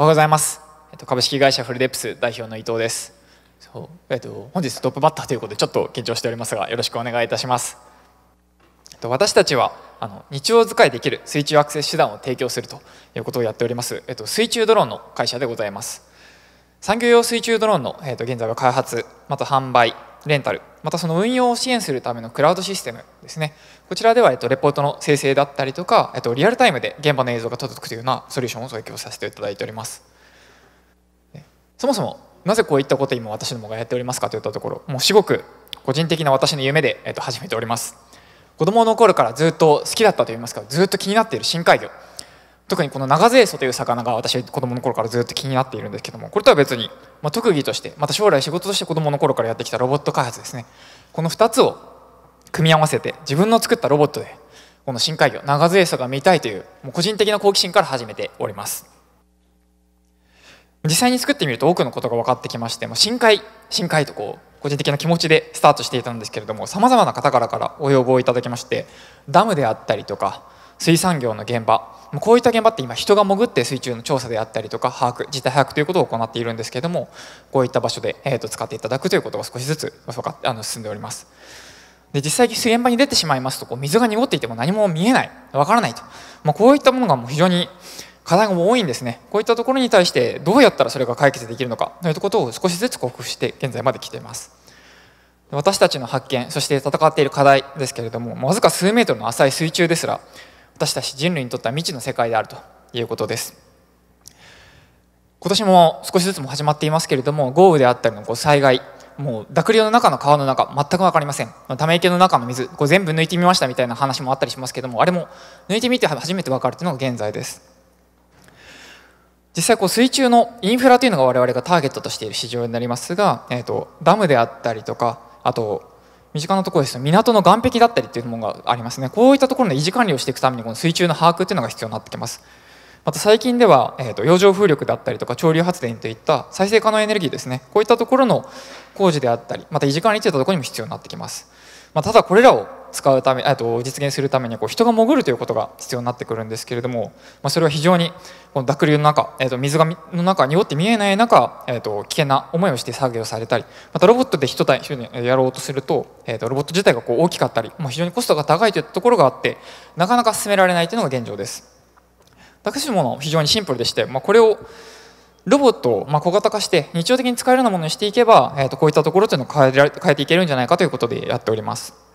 おはようございます。えっと、株式会社フルデプス代表の伊藤です。そうえっと、本日トップバッターということでちょっと緊張しておりますがよろしくお願いいたします。えっと、私たちはあの日常使いできる水中アクセス手段を提供するということをやっております、えっと、水中ドローンの会社でございます。産業用水中ドローンの、えっと、現在は開発また販売レンタルまたその運用を支援するためのクラウドシステムですねこちらでは、えっと、レポートの生成だったりとか、えっと、リアルタイムで現場の映像が届くというようなソリューションを提供させていただいておりますそもそもなぜこういったことを今私どもがやっておりますかといったところもうすごく個人的な私の夢で、えっと、始めております子供の頃からずっと好きだったといいますかずっと気になっている深海魚特にこの長ゼイソという魚が私は子供の頃からずっと気になっているんですけどもこれとは別に、まあ、特技としてまた将来仕事として子供の頃からやってきたロボット開発ですねこの2つを組み合わせて自分の作ったロボットでこの深海魚長ゼイソが見たいというもう個人的な好奇心から始めております実際に作ってみると多くのことが分かってきましてもう深海深海とこう個人的な気持ちでスタートしていたんですけれどもさまざまな方からからお要望をいただきましてダムであったりとか水産業の現場こういった現場って今人が潜って水中の調査であったりとか把握実態把握ということを行っているんですけれどもこういった場所で、えー、と使っていただくということが少しずつあの進んでおります。で実際に現場に出てしまいますとこう水が濁っていても何も見えないわからないと、まあ、こういったものがもう非常に課題が多いんですねこういったところに対してどうやったらそれが解決できるのかということを少しずつ克服して現在まで来ています。私たちの発見そして戦っている課題ですけれどもわずか数メートルの浅い水中ですら私たち人類にとっては未知の世界であるということです今年も少しずつも始まっていますけれども豪雨であったりのこう災害もう濁流の中の川の中全く分かりませんため池の中の水こう全部抜いてみましたみたいな話もあったりしますけどもあれも抜いてみて初めて分かるというのが現在です実際こう水中のインフラというのが我々がターゲットとしている市場になりますが、えーと、とダムであったりとかあと身近なところです港の岸壁だったりっていうものがありますねこういったところの維持管理をしていくためにこの水中の把握っていうのが必要になってきますまた最近では、えーと、洋上風力だったりとか潮流発電といった再生可能エネルギーですねこういったところの工事であったりまた維持管理といったところにも必要になってきます、まあ、ただこれらを使うためと実現するためにこう人が潜るということが必要になってくるんですけれども、まあ、それは非常にこの濁流の中、えー、と水がの中濁って見えない中、えー、と危険な思いをして作業されたりまたロボットで一にやろうとすると,、えー、とロボット自体がこう大きかったり、まあ、非常にコストが高いというところがあってなかなか進められないというのが現状です。私どもの非常にシンプルでして、まあ、これをロボットをまあ小型化して日常的に使えるようなものにしていけば、えー、とこういったところというのを変え変えていけるんじゃないかということでやっております。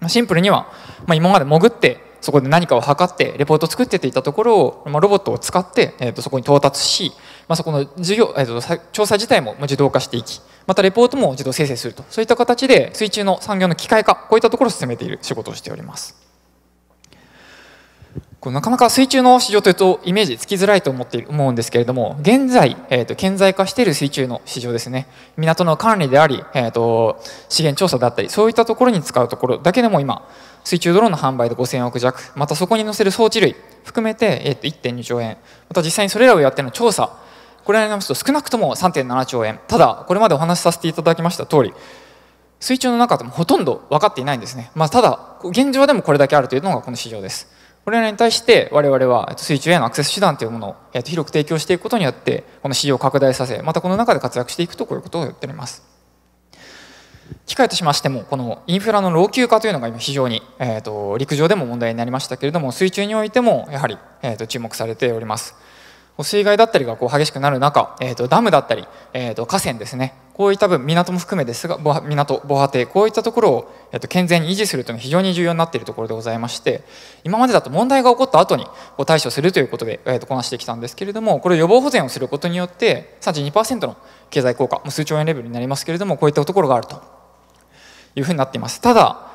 まあ、シンプルには、まあ、今まで潜ってそこで何かを測ってレポートを作ってていたところを、まあ、ロボットを使って、えー、とそこに到達し、まあ、そこの授業、えー、と調査自体も自動化していきまたレポートも自動生成するとそういった形で水中の産業の機械化こういったところを進めている仕事をしております。こうなかなか水中の市場というとイメージつきづらいと思って思うんですけれども現在、えーと、顕在化している水中の市場ですね港の管理であり、えーと、資源調査だったりそういったところに使うところだけでも今水中ドローンの販売で5000億弱またそこに載せる装置類含めて、えーと、と1.2兆円また実際にそれらをやっての調査これになりますと少なくとも3.7兆円ただこれまでお話しさせていただきました通り水中の中でもほとんど分かっていないんですね、まあ、ただ現状でもこれだけあるというのがこの市場ですこれらに対して我々は水中へのアクセス手段というものを広く提供していくことによってこの市場を拡大させまたこの中で活躍していくとこういうことを言っております。機械としましてもこのインフラの老朽化というのが今非常に、えーと、陸上でも問題になりましたけれども水中においてもやはり、えーと注目されております。水害だったりがこう激しくなる中、えー、とダムだったり、えー、と河川ですねこういった分港も含めですが港防波堤こういったところを、えー、と健全に維持するというのが非常に重要になっているところでございまして今までだと問題が起こった後にこう対処するということで、えー、とこなしてきたんですけれどもこれを予防保全をすることによって32%の経済効果もう数兆円レベルになりますけれどもこういったところがあるというふうになっています。ただ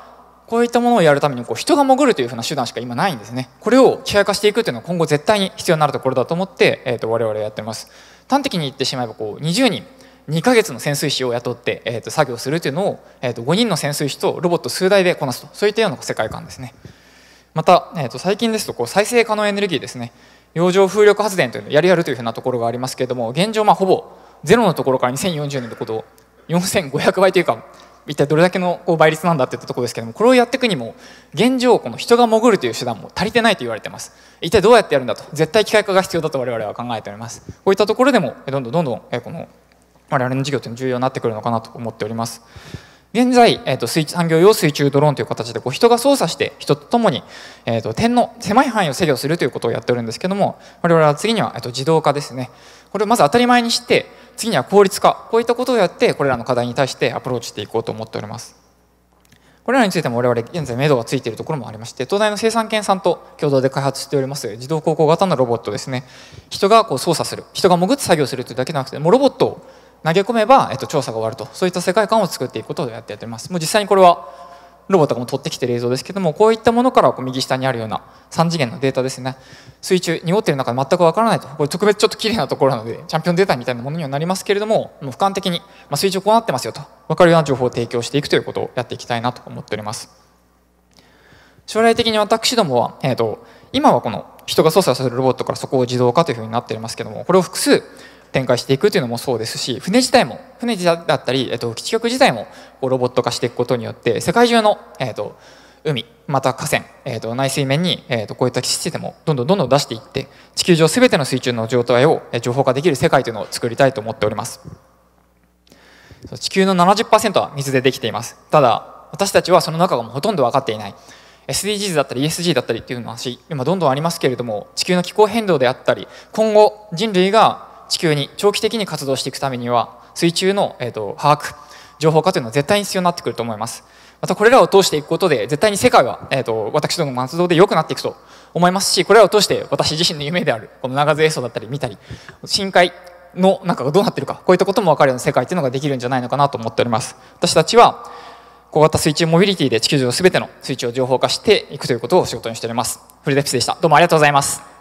こういったものをやるためにこう人が潜るというふうな手段しか今ないんですね。これを機械化していくというのは今後絶対に必要になるところだと思って、えー、と我々はやってます。端的に言ってしまえばこう20人2ヶ月の潜水士を雇って、えー、と作業するというのを、えー、と5人の潜水士とロボット数台でこなすとそういったような世界観ですね。また、えー、と最近ですとこう再生可能エネルギーですね洋上風力発電というのをやりやるというふうなところがありますけれども現状まあほぼゼロのところから2040年のことを4500倍というか一体どれだけのこう倍率なんだっていったところですけどもこれをやっていくにも現状この人が潜るという手段も足りてないと言われてます一体どうやってやるんだと絶対機械化が必要だと我々は考えておりますこういったところでもどんどんどんどんこの我々の事業というのは重要になってくるのかなと思っております現在、えーと、水産業用水中ドローンという形でこう人が操作して人と共に、えーと、点の狭い範囲を制御するということをやっておるんですけども我々は次には、えーと、と自動化ですねこれをまず当たり前にして次には効率化こういったことをやってこれらの課題に対してアプローチしていこうと思っております。これらについても我々現在目処がついているところもありまして東大の生産研さんと共同で開発しております自動航行型のロボットですね人がこう操作する人が潜って作業するというだけじゃなくてもうロボットを投げ込めば、えっと、調査が終わるとそういった世界観を作っていくことをやってやってますもう実際にこれはロボットも撮ってきてる映像ですけどもこういったものからこう右下にあるような3次元のデータですね水中濁ってる中で全くわからないとこれ特別ちょっと綺麗なところなのでチャンピオンデータみたいなものにはなりますけれどももう俯瞰的に、まあ、水中こうなってますよと分かるような情報を提供していくということをやっていきたいなと思っております将来的に私どもは、えーと、今はこの人が操作するロボットからそこを自動化というふうになっておりますけどもこれを複数展開していくというのもそうですし船自体も船だったり、えっと、基地局自体もロボット化していくことによって世界中の、えっと、海また河川、えっと、内水面に、えっと、こういったシステムをどんどんどんどん出していって地球上全ての水中の状態を情報化できる世界というのを作りたいと思っております。地球の70%は水でできていますただ私たちはその中がもうほとんど分かっていない SDGs だったり ESG だったりっていうのは今どんどんありますけれども地球の気候変動であったり今後人類が地球に長期的に活動していくためには水中の、えーと、把握情報化というのは絶対に必要になってくると思いますまたこれらを通していくことで絶対に世界は、えーと、私どもの活動で良くなっていくと思いますしこれらを通して私自身の夢であるこの長津映像だったり見たり深海の中がどうなってるかこういったことも分かるような世界というのができるんじゃないのかなと思っております私たちは小型水中モビリティで地球上全ての水中を情報化していくということを仕事にしておりますフルデプスでしたどうもありがとうございます